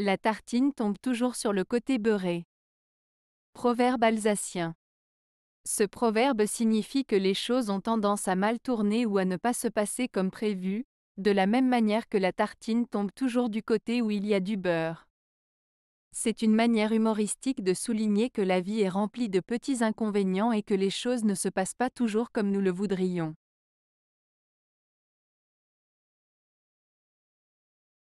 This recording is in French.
La tartine tombe toujours sur le côté beurré. Proverbe alsacien. Ce proverbe signifie que les choses ont tendance à mal tourner ou à ne pas se passer comme prévu, de la même manière que la tartine tombe toujours du côté où il y a du beurre. C'est une manière humoristique de souligner que la vie est remplie de petits inconvénients et que les choses ne se passent pas toujours comme nous le voudrions.